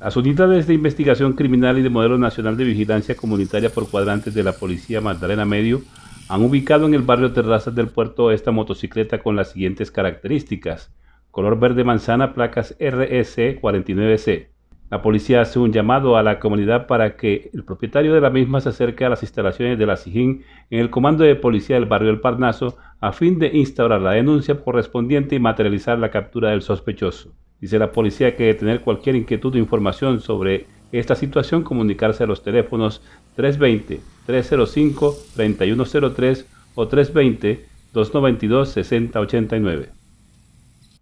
Las unidades de investigación criminal y de modelo nacional de vigilancia comunitaria por cuadrantes de la Policía Magdalena Medio han ubicado en el barrio Terrazas del Puerto esta motocicleta con las siguientes características. Color verde manzana, placas RS49C. E la policía hace un llamado a la comunidad para que el propietario de la misma se acerque a las instalaciones de la SIJIN en el comando de policía del barrio El Parnaso a fin de instaurar la denuncia correspondiente y materializar la captura del sospechoso. Dice la policía que de tener cualquier inquietud o información sobre esta situación, comunicarse a los teléfonos 320-305-3103 o 320-292-6089.